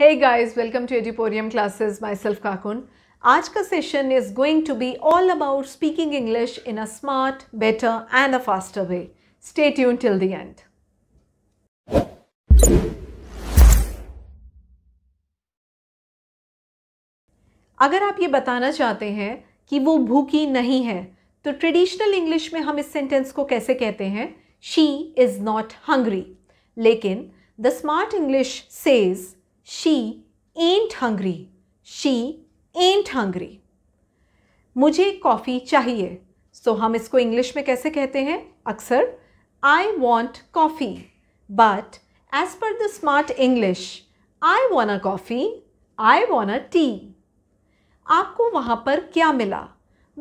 Hey guys, welcome to classes classes, myself Kakun. आज का session is going to be all about speaking English in a smart better and a faster way stay tune till the end अगर आप ये बताना चाहते हैं कि वो भूखी नहीं है तो ट्रेडिशनल इंग्लिश में हम इस सेंटेंस को कैसे कहते हैं शी इज़ नॉट हंग्री लेकिन the smart English says she ain't hungry. She ain't hungry. मुझे कॉफ़ी चाहिए सो so, हम इसको इंग्लिश में कैसे कहते हैं अक्सर I want coffee but as per the smart English I want a coffee I want a tea आपको वहाँ पर क्या मिला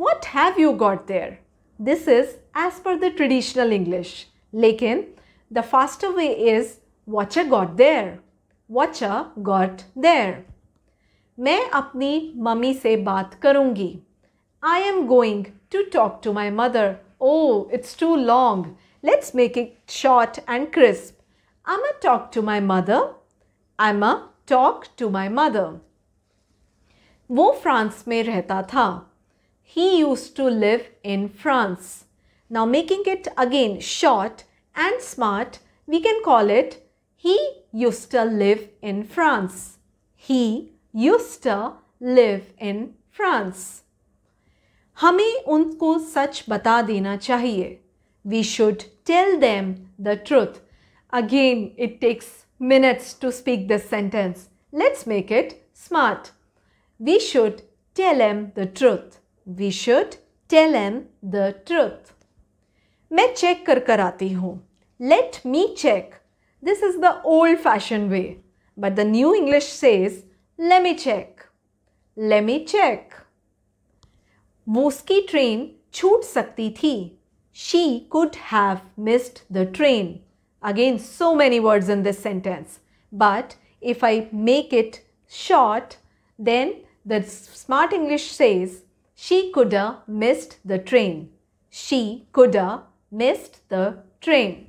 what have you got there this is as per the traditional English लेकिन the fast way is whatcha a got there a got there मैं अपनी mummy से बात करूंगी I am going to talk to my mother oh it's too long let's make it short and crisp I am a talk to my mother I am a talk to my mother वो France में रहता था he used to live in France now making it again short and smart we can call it He used to live in France. He used to live in France. हमें उनको सच बता देना चाहिए We should tell them the truth. Again, it takes minutes to speak this sentence. Let's make it smart. We should tell him the truth. We should tell him the truth. मैं check कर कर आती हूँ let me check This is the old fashioned way. But the new English says, let me check. Let me check. Woski train chhoot sakti thi. She could have missed the train. Again, so many words in this sentence. But if I make it short, then the smart English says, she could have missed the train. She could have missed the train.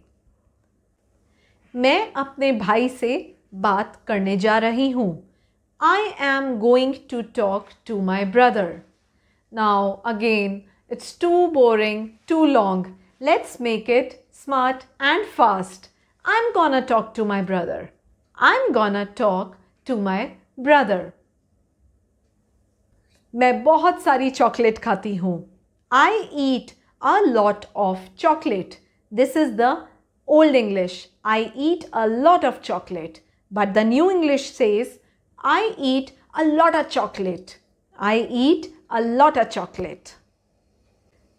मैं अपने भाई से बात करने जा रही हूँ I am going to talk to my brother. Now, again, it's too boring, too long. Let's make it smart and fast. I'm gonna talk to my brother. I'm gonna talk to my brother. मैं बहुत सारी chocolate खाती हूँ I eat a lot of chocolate this is the Old English, I eat a lot of chocolate. But the New English says, I eat a lot of chocolate. I eat a lot of chocolate.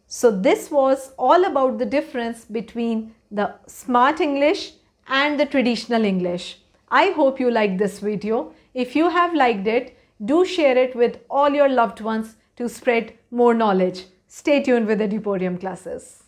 So this was all about the difference between the smart English and the traditional English. I hope you liked this video. If you have liked it, do share it with all your loved ones to spread more knowledge. Stay tuned with the Edupodium classes.